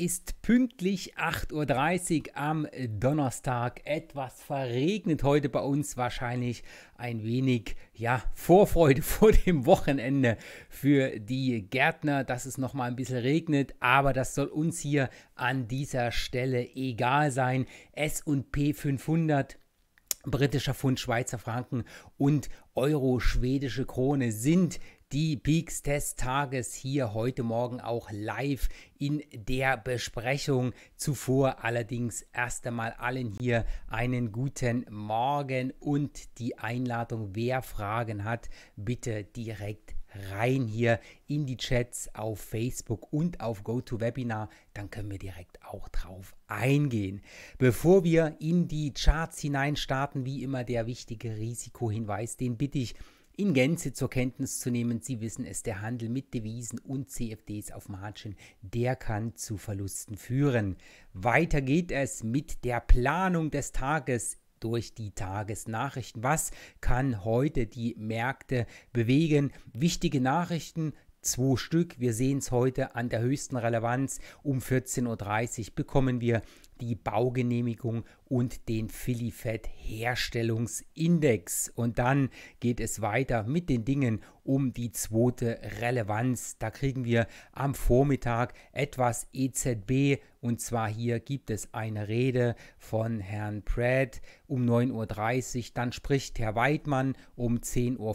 ist pünktlich 8.30 Uhr am Donnerstag. Etwas verregnet heute bei uns wahrscheinlich ein wenig ja, Vorfreude vor dem Wochenende für die Gärtner, dass es noch mal ein bisschen regnet, aber das soll uns hier an dieser Stelle egal sein. S&P 500 britischer Pfund, Schweizer Franken und Euro, schwedische Krone sind die Peaks des Tages hier heute Morgen auch live in der Besprechung. Zuvor allerdings erst einmal allen hier einen guten Morgen und die Einladung, wer Fragen hat, bitte direkt rein hier in die Chats auf Facebook und auf GoToWebinar, dann können wir direkt auch drauf eingehen. Bevor wir in die Charts hineinstarten, wie immer der wichtige Risikohinweis, den bitte ich in Gänze zur Kenntnis zu nehmen. Sie wissen es, der Handel mit Devisen und CFDs auf Margin, der kann zu Verlusten führen. Weiter geht es mit der Planung des Tages durch die Tagesnachrichten. Was kann heute die Märkte bewegen? Wichtige Nachrichten, zwei Stück. Wir sehen es heute an der höchsten Relevanz. Um 14.30 Uhr bekommen wir die Baugenehmigung und den Filifed Herstellungsindex. Und dann geht es weiter mit den Dingen um die zweite Relevanz. Da kriegen wir am Vormittag etwas EZB und zwar hier gibt es eine Rede von Herrn Pratt um 9.30 Uhr, dann spricht Herr Weidmann um 10.50 Uhr,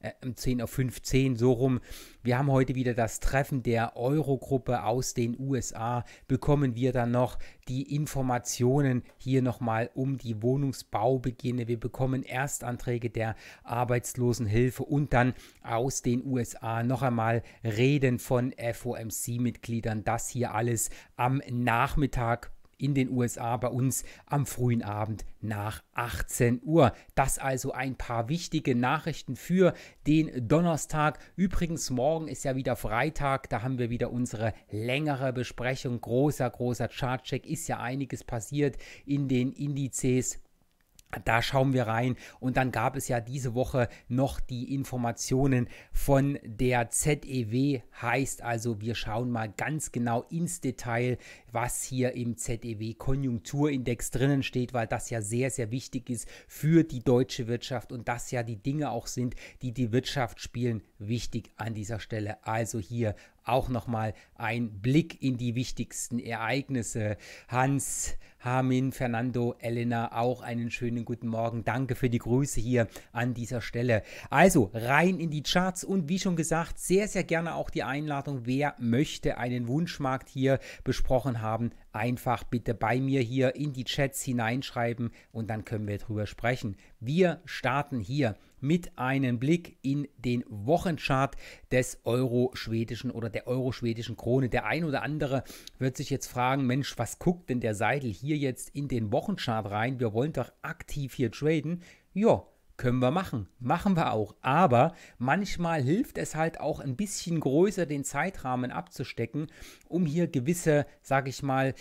äh, 10 auf 15 so rum. Wir haben heute wieder das Treffen der Eurogruppe aus den USA. Bekommen wir dann noch die Informationen hier nochmal um die Wohnungsbaubeginne. Wir bekommen Erstanträge der Arbeitslosenhilfe und dann aus den USA noch einmal Reden von FOMC-Mitgliedern. Das hier alles am Nachmittag in den USA bei uns am frühen Abend nach 18 Uhr. Das also ein paar wichtige Nachrichten für den Donnerstag. Übrigens, morgen ist ja wieder Freitag, da haben wir wieder unsere längere Besprechung. Großer, großer Chartcheck ist ja einiges passiert in den Indizes. Da schauen wir rein. Und dann gab es ja diese Woche noch die Informationen von der ZEW. Heißt also, wir schauen mal ganz genau ins Detail, was hier im ZEW Konjunkturindex drinnen steht, weil das ja sehr, sehr wichtig ist für die deutsche Wirtschaft und das ja die Dinge auch sind, die die Wirtschaft spielen. Wichtig an dieser Stelle. Also hier auch nochmal ein Blick in die wichtigsten Ereignisse. Hans, Hamin, Fernando, Elena, auch einen schönen guten Morgen. Danke für die Grüße hier an dieser Stelle. Also rein in die Charts und wie schon gesagt, sehr, sehr gerne auch die Einladung. Wer möchte einen Wunschmarkt hier besprochen haben, einfach bitte bei mir hier in die Chats hineinschreiben und dann können wir drüber sprechen. Wir starten hier mit einem Blick in den Wochenchart des euro-schwedischen oder der euro-schwedischen Krone. Der ein oder andere wird sich jetzt fragen, Mensch, was guckt denn der Seidel hier jetzt in den Wochenchart rein? Wir wollen doch aktiv hier traden. Ja, können wir machen, machen wir auch. Aber manchmal hilft es halt auch ein bisschen größer den Zeitrahmen abzustecken, um hier gewisse, sage ich mal,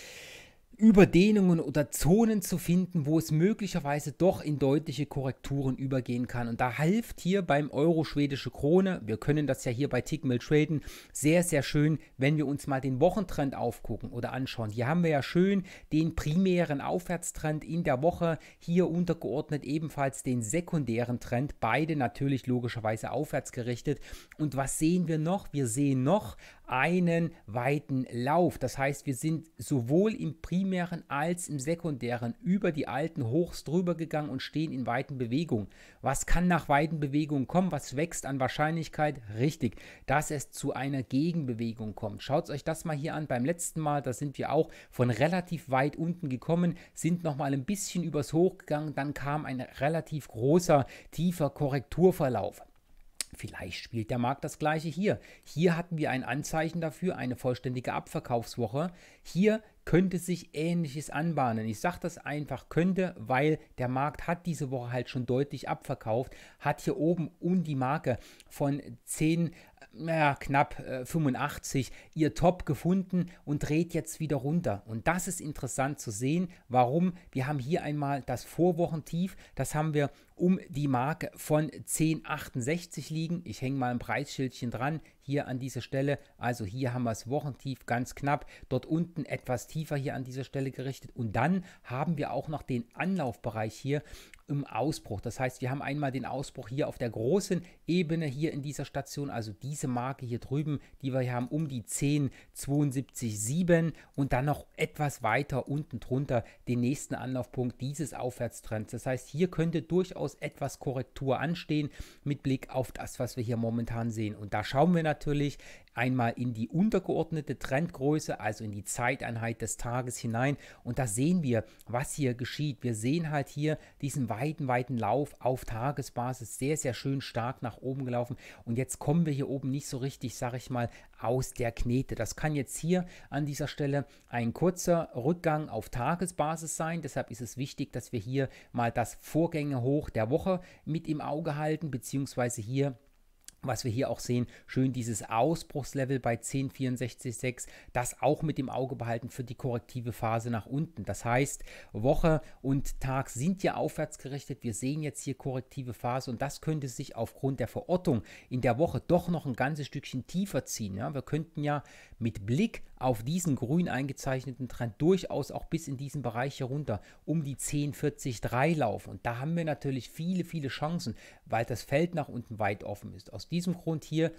Überdehnungen oder Zonen zu finden, wo es möglicherweise doch in deutliche Korrekturen übergehen kann. Und da hilft hier beim Euro schwedische Krone, wir können das ja hier bei Tickmill traden, sehr, sehr schön, wenn wir uns mal den Wochentrend aufgucken oder anschauen. Hier haben wir ja schön den primären Aufwärtstrend in der Woche, hier untergeordnet ebenfalls den sekundären Trend, beide natürlich logischerweise aufwärts gerichtet. Und was sehen wir noch? Wir sehen noch einen weiten Lauf. Das heißt, wir sind sowohl im primären als im sekundären über die alten Hochs drüber gegangen und stehen in weiten Bewegungen. Was kann nach weiten Bewegungen kommen? Was wächst an Wahrscheinlichkeit? Richtig, dass es zu einer Gegenbewegung kommt. Schaut euch das mal hier an. Beim letzten Mal, da sind wir auch von relativ weit unten gekommen, sind nochmal ein bisschen übers Hoch gegangen, dann kam ein relativ großer, tiefer Korrekturverlauf. Vielleicht spielt der Markt das gleiche hier. Hier hatten wir ein Anzeichen dafür, eine vollständige Abverkaufswoche. Hier könnte sich Ähnliches anbahnen. Ich sage das einfach könnte, weil der Markt hat diese Woche halt schon deutlich abverkauft, hat hier oben um die Marke von 10, naja, äh, knapp 85 äh, ihr Top gefunden und dreht jetzt wieder runter. Und das ist interessant zu sehen, warum. Wir haben hier einmal das Vorwochentief, das haben wir um die Marke von 10,68 liegen. Ich hänge mal ein Preisschildchen dran hier an dieser Stelle. Also hier haben wir das Wochentief ganz knapp, dort unten etwas tiefer hier an dieser Stelle gerichtet. Und dann haben wir auch noch den Anlaufbereich hier im Ausbruch. Das heißt, wir haben einmal den Ausbruch hier auf der großen Ebene hier in dieser Station, also diese Marke hier drüben, die wir hier haben, um die 10,72,7 und dann noch etwas weiter unten drunter den nächsten Anlaufpunkt dieses Aufwärtstrends. Das heißt, hier könnte durchaus etwas Korrektur anstehen mit Blick auf das, was wir hier momentan sehen. Und da schauen wir natürlich einmal in die untergeordnete Trendgröße, also in die Zeiteinheit des Tages hinein. Und da sehen wir, was hier geschieht. Wir sehen halt hier diesen weiten, weiten Lauf auf Tagesbasis sehr, sehr schön stark nach oben gelaufen. Und jetzt kommen wir hier oben nicht so richtig, sage ich mal, aus der Knete. Das kann jetzt hier an dieser Stelle ein kurzer Rückgang auf Tagesbasis sein. Deshalb ist es wichtig, dass wir hier mal das Vorgängehoch der Woche mit im Auge halten, beziehungsweise hier was wir hier auch sehen, schön dieses Ausbruchslevel bei 10,64,6, das auch mit dem Auge behalten für die korrektive Phase nach unten. Das heißt, Woche und Tag sind ja aufwärts gerichtet. Wir sehen jetzt hier korrektive Phase und das könnte sich aufgrund der Verortung in der Woche doch noch ein ganzes Stückchen tiefer ziehen. Ja, wir könnten ja mit Blick auf diesen grün eingezeichneten Trend durchaus auch bis in diesen Bereich herunter um die 10,40,3 laufen. Und da haben wir natürlich viele, viele Chancen, weil das Feld nach unten weit offen ist. Aus diesem Grund hier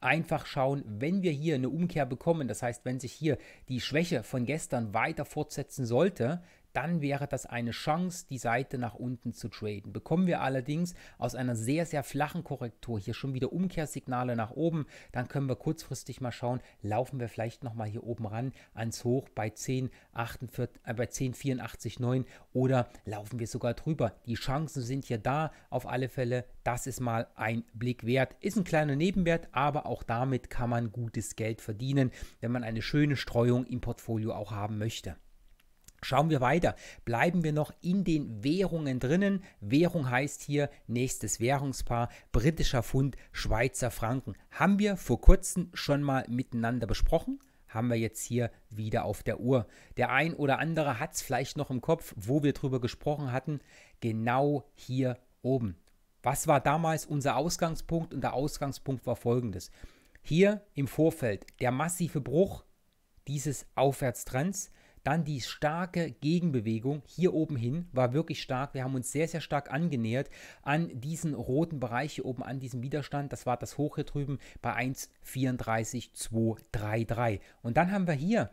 einfach schauen, wenn wir hier eine Umkehr bekommen, das heißt, wenn sich hier die Schwäche von gestern weiter fortsetzen sollte, dann wäre das eine Chance, die Seite nach unten zu traden. Bekommen wir allerdings aus einer sehr, sehr flachen Korrektur hier schon wieder Umkehrsignale nach oben, dann können wir kurzfristig mal schauen, laufen wir vielleicht nochmal hier oben ran ans Hoch bei 10,84,9 äh, 10, oder laufen wir sogar drüber. Die Chancen sind hier da, auf alle Fälle, das ist mal ein Blick wert. Ist ein kleiner Nebenwert, aber auch damit kann man gutes Geld verdienen, wenn man eine schöne Streuung im Portfolio auch haben möchte. Schauen wir weiter. Bleiben wir noch in den Währungen drinnen. Währung heißt hier nächstes Währungspaar britischer Pfund, Schweizer Franken. Haben wir vor kurzem schon mal miteinander besprochen? Haben wir jetzt hier wieder auf der Uhr. Der ein oder andere hat es vielleicht noch im Kopf, wo wir drüber gesprochen hatten. Genau hier oben. Was war damals unser Ausgangspunkt? Und der Ausgangspunkt war folgendes. Hier im Vorfeld der massive Bruch dieses Aufwärtstrends dann die starke Gegenbewegung hier oben hin war wirklich stark. Wir haben uns sehr, sehr stark angenähert an diesen roten Bereich hier oben, an diesem Widerstand. Das war das Hoch hier drüben bei 1,34,233. Und dann haben wir hier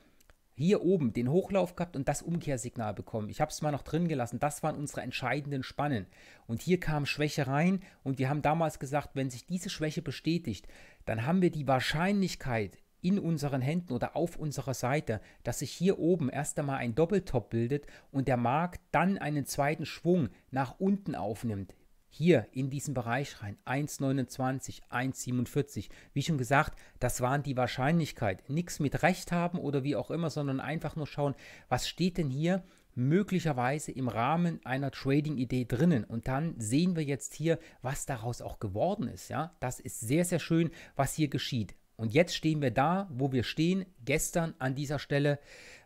hier oben den Hochlauf gehabt und das Umkehrsignal bekommen. Ich habe es mal noch drin gelassen. Das waren unsere entscheidenden Spannen. Und hier kam Schwäche rein und wir haben damals gesagt, wenn sich diese Schwäche bestätigt, dann haben wir die Wahrscheinlichkeit, in unseren Händen oder auf unserer Seite, dass sich hier oben erst einmal ein Doppeltop bildet und der Markt dann einen zweiten Schwung nach unten aufnimmt. Hier in diesen Bereich rein 1,29, 1,47. Wie schon gesagt, das waren die Wahrscheinlichkeit. Nichts mit Recht haben oder wie auch immer, sondern einfach nur schauen, was steht denn hier möglicherweise im Rahmen einer Trading-Idee drinnen. Und dann sehen wir jetzt hier, was daraus auch geworden ist. Ja, das ist sehr, sehr schön, was hier geschieht. Und jetzt stehen wir da, wo wir stehen, gestern an dieser Stelle,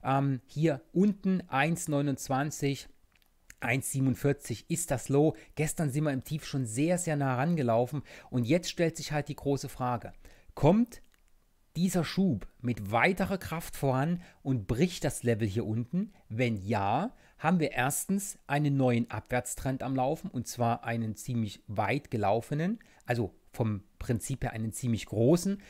ähm, hier unten 1,29. 1,47 ist das Low. Gestern sind wir im Tief schon sehr, sehr nah herangelaufen. Und jetzt stellt sich halt die große Frage: Kommt dieser Schub mit weiterer Kraft voran und bricht das Level hier unten? Wenn ja, haben wir erstens einen neuen Abwärtstrend am Laufen und zwar einen ziemlich weit gelaufenen, also vom Prinzip her einen ziemlich großen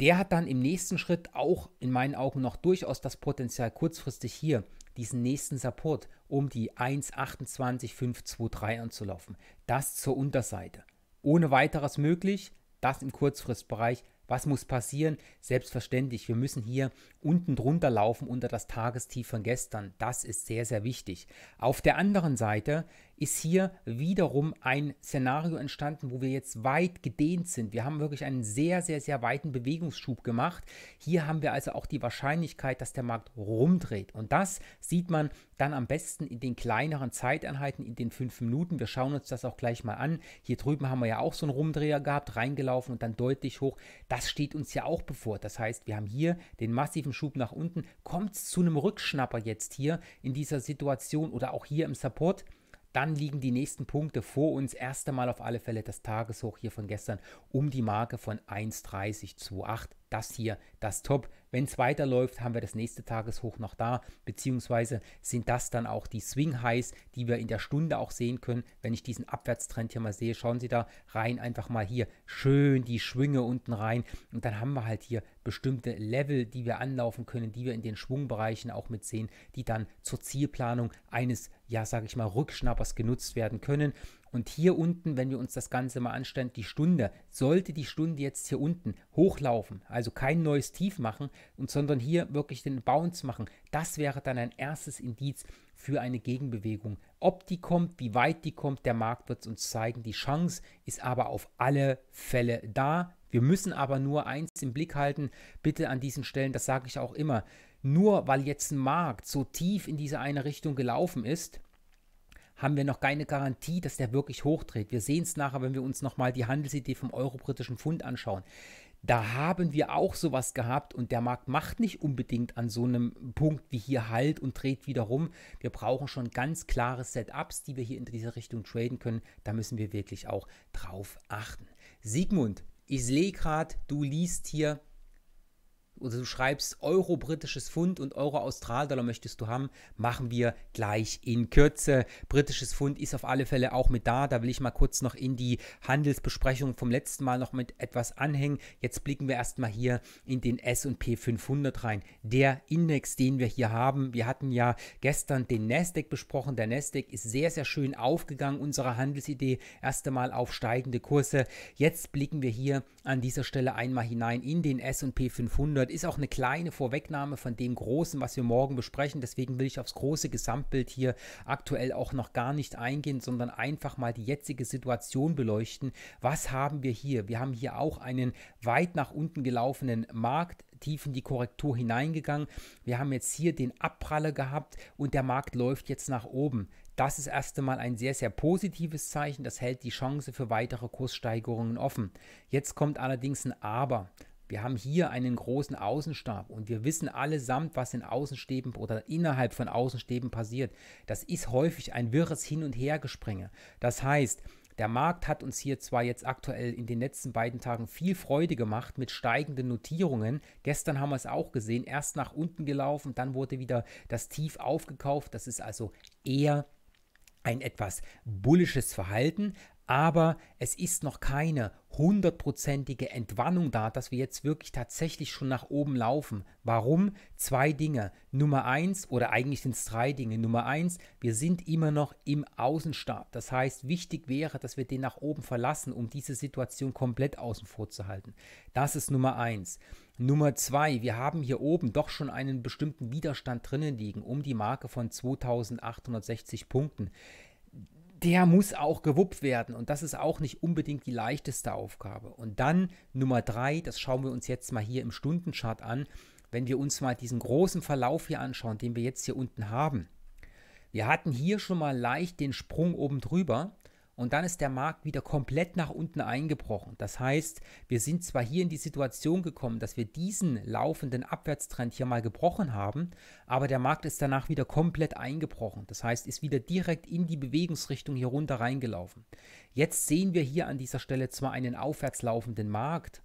der hat dann im nächsten Schritt auch in meinen Augen noch durchaus das Potenzial, kurzfristig hier diesen nächsten Support um die 1,28523 anzulaufen. Das zur Unterseite. Ohne weiteres möglich, das im Kurzfristbereich. Was muss passieren? Selbstverständlich, wir müssen hier unten drunter laufen unter das Tagestief von gestern. Das ist sehr, sehr wichtig. Auf der anderen Seite ist hier wiederum ein Szenario entstanden, wo wir jetzt weit gedehnt sind. Wir haben wirklich einen sehr, sehr, sehr weiten Bewegungsschub gemacht. Hier haben wir also auch die Wahrscheinlichkeit, dass der Markt rumdreht. Und das sieht man dann am besten in den kleineren Zeiteinheiten, in den fünf Minuten. Wir schauen uns das auch gleich mal an. Hier drüben haben wir ja auch so einen Rumdreher gehabt, reingelaufen und dann deutlich hoch. Das steht uns ja auch bevor. Das heißt, wir haben hier den massiven Schub nach unten. Kommt es zu einem Rückschnapper jetzt hier in dieser Situation oder auch hier im Support? Dann liegen die nächsten Punkte vor uns. Erst einmal auf alle Fälle das Tageshoch hier von gestern um die Marke von 1,3028 das hier das Top. Wenn es weiterläuft, haben wir das nächste Tageshoch noch da, beziehungsweise sind das dann auch die Swing Highs, die wir in der Stunde auch sehen können. Wenn ich diesen Abwärtstrend hier mal sehe, schauen Sie da rein, einfach mal hier schön die Schwünge unten rein und dann haben wir halt hier bestimmte Level, die wir anlaufen können, die wir in den Schwungbereichen auch mit sehen, die dann zur Zielplanung eines, ja, sage ich mal, Rückschnappers genutzt werden können. Und hier unten, wenn wir uns das Ganze mal anstellen, die Stunde, sollte die Stunde jetzt hier unten hochlaufen, also kein neues Tief machen, und, sondern hier wirklich den Bounce machen, das wäre dann ein erstes Indiz für eine Gegenbewegung. Ob die kommt, wie weit die kommt, der Markt wird es uns zeigen. Die Chance ist aber auf alle Fälle da. Wir müssen aber nur eins im Blick halten, bitte an diesen Stellen, das sage ich auch immer. Nur weil jetzt ein Markt so tief in diese eine Richtung gelaufen ist, haben wir noch keine Garantie, dass der wirklich hochdreht. Wir sehen es nachher, wenn wir uns nochmal die Handelsidee vom euro-britischen Pfund anschauen. Da haben wir auch sowas gehabt und der Markt macht nicht unbedingt an so einem Punkt wie hier Halt und dreht wieder rum. Wir brauchen schon ganz klare Setups, die wir hier in diese Richtung traden können. Da müssen wir wirklich auch drauf achten. Sigmund, ich sehe gerade, du liest hier oder du schreibst Euro britisches Pfund und Euro Australdollar möchtest du haben, machen wir gleich in Kürze. Britisches Pfund ist auf alle Fälle auch mit da. Da will ich mal kurz noch in die Handelsbesprechung vom letzten Mal noch mit etwas anhängen. Jetzt blicken wir erstmal hier in den S&P 500 rein. Der Index, den wir hier haben. Wir hatten ja gestern den Nasdaq besprochen. Der Nasdaq ist sehr, sehr schön aufgegangen. Unsere Handelsidee Erst einmal auf steigende Kurse. Jetzt blicken wir hier an dieser Stelle einmal hinein in den S&P 500 das ist auch eine kleine Vorwegnahme von dem Großen, was wir morgen besprechen. Deswegen will ich aufs große Gesamtbild hier aktuell auch noch gar nicht eingehen, sondern einfach mal die jetzige Situation beleuchten. Was haben wir hier? Wir haben hier auch einen weit nach unten gelaufenen Markt tief in die Korrektur hineingegangen. Wir haben jetzt hier den Abpraller gehabt und der Markt läuft jetzt nach oben. Das ist erst einmal ein sehr, sehr positives Zeichen. Das hält die Chance für weitere Kurssteigerungen offen. Jetzt kommt allerdings ein Aber. Wir haben hier einen großen Außenstab und wir wissen allesamt, was in Außenstäben oder innerhalb von Außenstäben passiert. Das ist häufig ein wirres Hin- und Hergespringe. Das heißt, der Markt hat uns hier zwar jetzt aktuell in den letzten beiden Tagen viel Freude gemacht mit steigenden Notierungen. Gestern haben wir es auch gesehen, erst nach unten gelaufen, dann wurde wieder das Tief aufgekauft. Das ist also eher ein etwas bullisches Verhalten, aber es ist noch keine hundertprozentige Entwarnung da, dass wir jetzt wirklich tatsächlich schon nach oben laufen. Warum? Zwei Dinge. Nummer eins, oder eigentlich sind es drei Dinge. Nummer eins, wir sind immer noch im Außenstab. Das heißt, wichtig wäre, dass wir den nach oben verlassen, um diese Situation komplett außen vor zu halten. Das ist Nummer eins. Nummer zwei, wir haben hier oben doch schon einen bestimmten Widerstand drinnen liegen, um die Marke von 2860 Punkten der muss auch gewuppt werden. Und das ist auch nicht unbedingt die leichteste Aufgabe. Und dann Nummer drei, das schauen wir uns jetzt mal hier im Stundenchart an. Wenn wir uns mal diesen großen Verlauf hier anschauen, den wir jetzt hier unten haben. Wir hatten hier schon mal leicht den Sprung oben drüber und dann ist der Markt wieder komplett nach unten eingebrochen. Das heißt, wir sind zwar hier in die Situation gekommen, dass wir diesen laufenden Abwärtstrend hier mal gebrochen haben, aber der Markt ist danach wieder komplett eingebrochen. Das heißt, ist wieder direkt in die Bewegungsrichtung hier runter reingelaufen. Jetzt sehen wir hier an dieser Stelle zwar einen aufwärts laufenden Markt,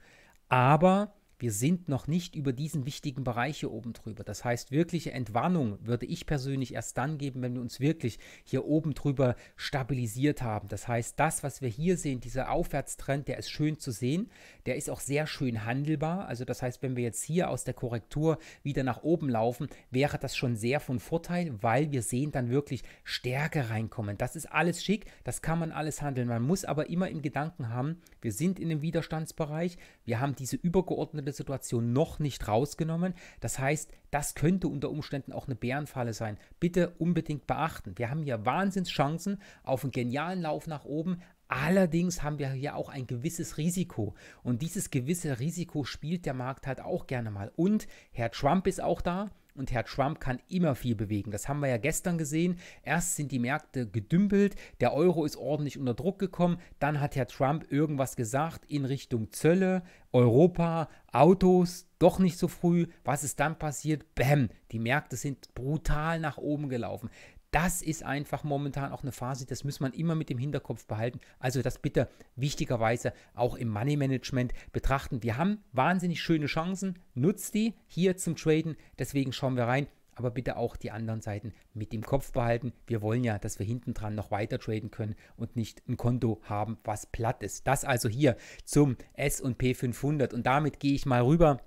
aber wir sind noch nicht über diesen wichtigen Bereich hier oben drüber. Das heißt, wirkliche Entwarnung würde ich persönlich erst dann geben, wenn wir uns wirklich hier oben drüber stabilisiert haben. Das heißt, das, was wir hier sehen, dieser Aufwärtstrend, der ist schön zu sehen, der ist auch sehr schön handelbar. Also das heißt, wenn wir jetzt hier aus der Korrektur wieder nach oben laufen, wäre das schon sehr von Vorteil, weil wir sehen dann wirklich Stärke reinkommen. Das ist alles schick, das kann man alles handeln. Man muss aber immer im Gedanken haben, wir sind in einem Widerstandsbereich, wir haben diese übergeordnete aktuelle Situation noch nicht rausgenommen. Das heißt, das könnte unter Umständen auch eine Bärenfalle sein. Bitte unbedingt beachten. Wir haben hier Wahnsinnschancen auf einen genialen Lauf nach oben, Allerdings haben wir hier auch ein gewisses Risiko. Und dieses gewisse Risiko spielt der Markt halt auch gerne mal. Und Herr Trump ist auch da. Und Herr Trump kann immer viel bewegen. Das haben wir ja gestern gesehen. Erst sind die Märkte gedümpelt, der Euro ist ordentlich unter Druck gekommen. Dann hat Herr Trump irgendwas gesagt in Richtung Zölle, Europa, Autos, doch nicht so früh. Was ist dann passiert? Bäm, die Märkte sind brutal nach oben gelaufen das ist einfach momentan auch eine Phase, das muss man immer mit dem Hinterkopf behalten. Also das bitte wichtigerweise auch im Money Management betrachten. Wir haben wahnsinnig schöne Chancen, nutzt die hier zum Traden, deswegen schauen wir rein. Aber bitte auch die anderen Seiten mit dem Kopf behalten. Wir wollen ja, dass wir hinten dran noch weiter traden können und nicht ein Konto haben, was platt ist. Das also hier zum SP 500. Und damit gehe ich mal rüber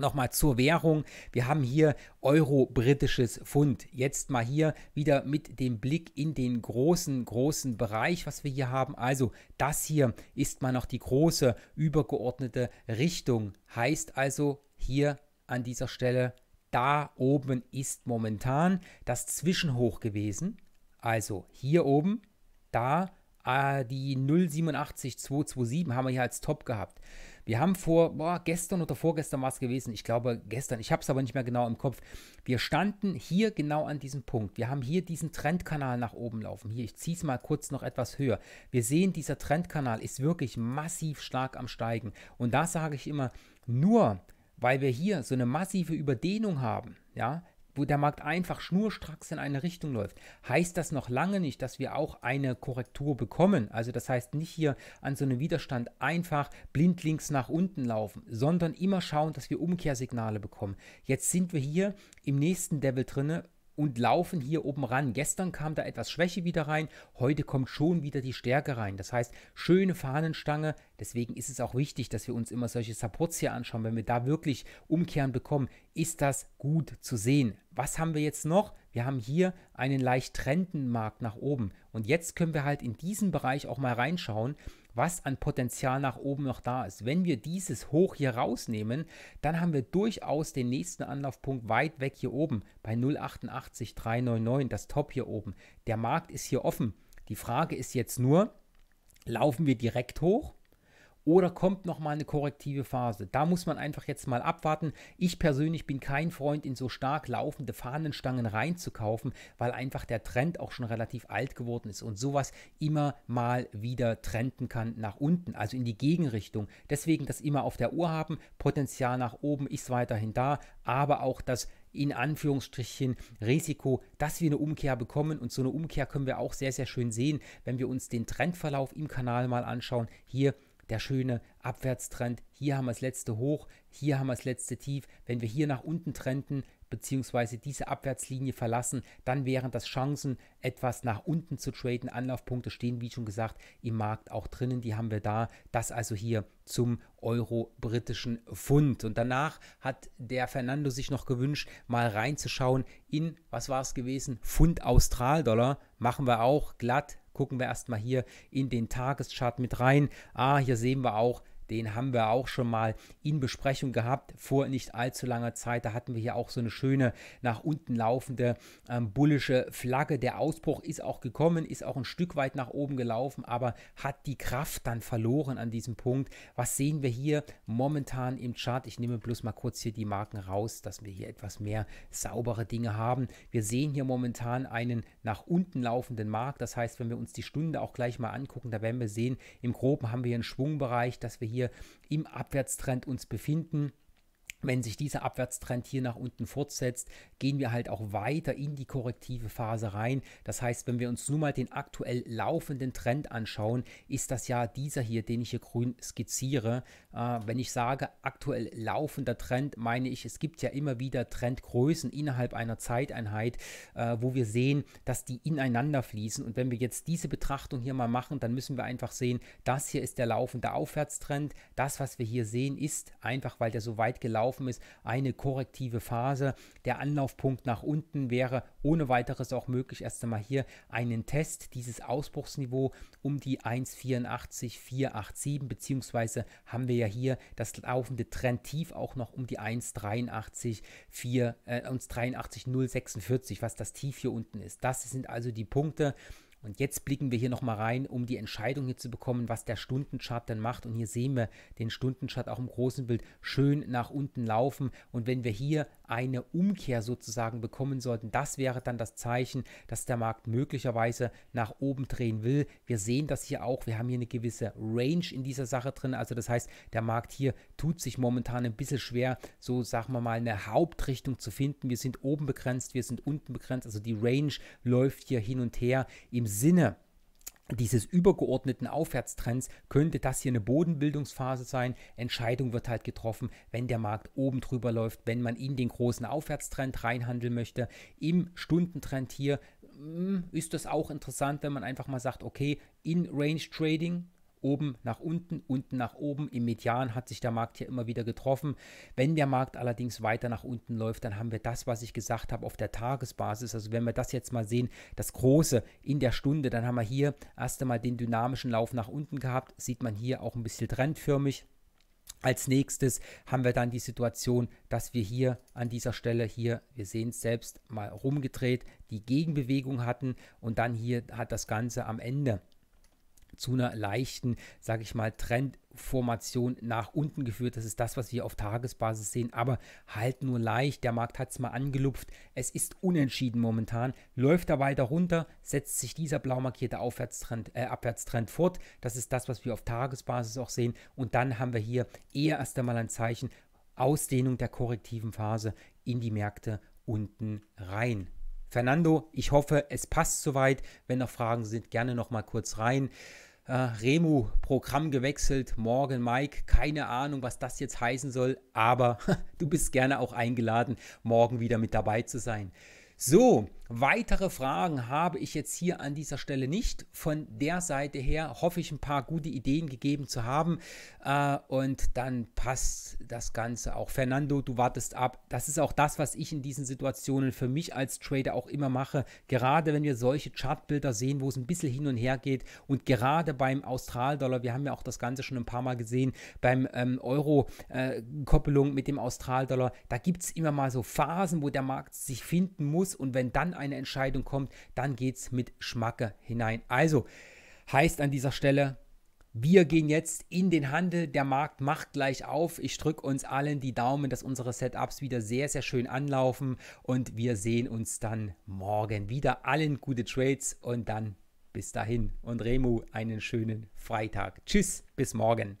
Nochmal zur Währung. Wir haben hier Euro britisches Pfund. Jetzt mal hier wieder mit dem Blick in den großen, großen Bereich, was wir hier haben. Also das hier ist mal noch die große übergeordnete Richtung. Heißt also hier an dieser Stelle, da oben ist momentan das Zwischenhoch gewesen. Also hier oben, da ah, die 0,87227 haben wir hier als Top gehabt. Wir haben vor, boah, gestern oder vorgestern war es gewesen, ich glaube gestern, ich habe es aber nicht mehr genau im Kopf. Wir standen hier genau an diesem Punkt. Wir haben hier diesen Trendkanal nach oben laufen. Hier, ich ziehe es mal kurz noch etwas höher. Wir sehen, dieser Trendkanal ist wirklich massiv stark am Steigen. Und da sage ich immer, nur weil wir hier so eine massive Überdehnung haben, ja, wo der Markt einfach schnurstracks in eine Richtung läuft, heißt das noch lange nicht, dass wir auch eine Korrektur bekommen. Also das heißt nicht hier an so einem Widerstand einfach blindlings nach unten laufen, sondern immer schauen, dass wir Umkehrsignale bekommen. Jetzt sind wir hier im nächsten Devil drinne und laufen hier oben ran. Gestern kam da etwas Schwäche wieder rein, heute kommt schon wieder die Stärke rein. Das heißt, schöne Fahnenstange. Deswegen ist es auch wichtig, dass wir uns immer solche Supports hier anschauen. Wenn wir da wirklich Umkehren bekommen, ist das gut zu sehen. Was haben wir jetzt noch? wir haben hier einen leicht trennenden Markt nach oben. Und jetzt können wir halt in diesen Bereich auch mal reinschauen, was an Potenzial nach oben noch da ist. Wenn wir dieses Hoch hier rausnehmen, dann haben wir durchaus den nächsten Anlaufpunkt weit weg hier oben bei 0,88399, das Top hier oben. Der Markt ist hier offen. Die Frage ist jetzt nur, laufen wir direkt hoch oder kommt noch mal eine korrektive Phase? Da muss man einfach jetzt mal abwarten. Ich persönlich bin kein Freund, in so stark laufende Fahnenstangen reinzukaufen, weil einfach der Trend auch schon relativ alt geworden ist und sowas immer mal wieder trenden kann nach unten, also in die Gegenrichtung. Deswegen das immer auf der Uhr haben. Potenzial nach oben ist weiterhin da, aber auch das in Anführungsstrichen Risiko, dass wir eine Umkehr bekommen. Und so eine Umkehr können wir auch sehr, sehr schön sehen, wenn wir uns den Trendverlauf im Kanal mal anschauen. Hier der schöne Abwärtstrend. Hier haben wir das letzte Hoch, hier haben wir das letzte Tief. Wenn wir hier nach unten trenden, beziehungsweise diese Abwärtslinie verlassen, dann wären das Chancen, etwas nach unten zu traden. Anlaufpunkte stehen, wie schon gesagt, im Markt auch drinnen. Die haben wir da. Das also hier zum euro-britischen Pfund. Und danach hat der Fernando sich noch gewünscht, mal reinzuschauen in, was war es gewesen, Pfund austral dollar Machen wir auch glatt Gucken wir erstmal hier in den Tageschart mit rein. Ah, hier sehen wir auch, den haben wir auch schon mal in Besprechung gehabt vor nicht allzu langer Zeit. Da hatten wir hier auch so eine schöne nach unten laufende ähm, bullische Flagge. Der Ausbruch ist auch gekommen, ist auch ein Stück weit nach oben gelaufen, aber hat die Kraft dann verloren an diesem Punkt. Was sehen wir hier momentan im Chart? Ich nehme bloß mal kurz hier die Marken raus, dass wir hier etwas mehr saubere Dinge haben. Wir sehen hier momentan einen nach unten laufenden Markt. Das heißt, wenn wir uns die Stunde auch gleich mal angucken, da werden wir sehen, im Groben haben wir hier einen Schwungbereich, dass wir hier wir im Abwärtstrend uns befinden wenn sich dieser Abwärtstrend hier nach unten fortsetzt, gehen wir halt auch weiter in die korrektive Phase rein. Das heißt, wenn wir uns nun mal den aktuell laufenden Trend anschauen, ist das ja dieser hier, den ich hier grün skizziere. Äh, wenn ich sage aktuell laufender Trend, meine ich, es gibt ja immer wieder Trendgrößen innerhalb einer Zeiteinheit, äh, wo wir sehen, dass die ineinander fließen. Und wenn wir jetzt diese Betrachtung hier mal machen, dann müssen wir einfach sehen, das hier ist der laufende Aufwärtstrend. Das, was wir hier sehen, ist einfach, weil der so weit gelaufen gelaufen ist, eine korrektive Phase. Der Anlaufpunkt nach unten wäre ohne weiteres auch möglich. Erst einmal hier einen Test, dieses Ausbruchsniveau um die 1,84487, beziehungsweise haben wir ja hier das laufende Trendtief auch noch um die 1,83046, äh, 1,83, was das Tief hier unten ist. Das sind also die Punkte, und jetzt blicken wir hier nochmal rein, um die Entscheidung hier zu bekommen, was der Stundenchart dann macht. Und hier sehen wir den Stundenchart auch im großen Bild schön nach unten laufen. Und wenn wir hier eine Umkehr sozusagen bekommen sollten, das wäre dann das Zeichen, dass der Markt möglicherweise nach oben drehen will. Wir sehen das hier auch. Wir haben hier eine gewisse Range in dieser Sache drin. Also das heißt, der Markt hier tut sich momentan ein bisschen schwer, so sagen wir mal, eine Hauptrichtung zu finden. Wir sind oben begrenzt, wir sind unten begrenzt. Also die Range läuft hier hin und her im Sinne dieses übergeordneten Aufwärtstrends könnte das hier eine Bodenbildungsphase sein. Entscheidung wird halt getroffen, wenn der Markt oben drüber läuft, wenn man in den großen Aufwärtstrend reinhandeln möchte. Im Stundentrend hier hm, ist das auch interessant, wenn man einfach mal sagt, okay, in Range Trading, oben nach unten, unten nach oben. Im Median hat sich der Markt hier immer wieder getroffen. Wenn der Markt allerdings weiter nach unten läuft, dann haben wir das, was ich gesagt habe, auf der Tagesbasis. Also wenn wir das jetzt mal sehen, das Große in der Stunde, dann haben wir hier erst einmal den dynamischen Lauf nach unten gehabt. Sieht man hier auch ein bisschen trendförmig. Als nächstes haben wir dann die Situation, dass wir hier an dieser Stelle hier, wir sehen es selbst, mal rumgedreht, die Gegenbewegung hatten und dann hier hat das Ganze am Ende zu einer leichten, sage ich mal, Trendformation nach unten geführt. Das ist das, was wir auf Tagesbasis sehen, aber halt nur leicht. Der Markt hat es mal angelupft. Es ist unentschieden momentan. Läuft er weiter runter, setzt sich dieser blau markierte Aufwärtstrend, äh, Abwärtstrend fort. Das ist das, was wir auf Tagesbasis auch sehen. Und dann haben wir hier eher erst einmal ein Zeichen Ausdehnung der korrektiven Phase in die Märkte unten rein. Fernando, ich hoffe, es passt soweit. Wenn noch Fragen sind, gerne noch mal kurz rein äh, Remu-Programm gewechselt. Morgen Mike, keine Ahnung, was das jetzt heißen soll, aber du bist gerne auch eingeladen, morgen wieder mit dabei zu sein. So, Weitere Fragen habe ich jetzt hier an dieser Stelle nicht. Von der Seite her hoffe ich, ein paar gute Ideen gegeben zu haben. Äh, und dann passt das Ganze auch. Fernando, du wartest ab. Das ist auch das, was ich in diesen Situationen für mich als Trader auch immer mache. Gerade wenn wir solche Chartbilder sehen, wo es ein bisschen hin und her geht. Und gerade beim Australdollar, wir haben ja auch das Ganze schon ein paar Mal gesehen, beim ähm, Euro-Koppelung äh, mit dem Australdollar, da gibt es immer mal so Phasen, wo der Markt sich finden muss. Und wenn dann eine Entscheidung kommt, dann geht es mit Schmacke hinein. Also heißt an dieser Stelle, wir gehen jetzt in den Handel, der Markt macht gleich auf. Ich drücke uns allen die Daumen, dass unsere Setups wieder sehr, sehr schön anlaufen und wir sehen uns dann morgen wieder. Allen gute Trades und dann bis dahin und Remu einen schönen Freitag. Tschüss, bis morgen.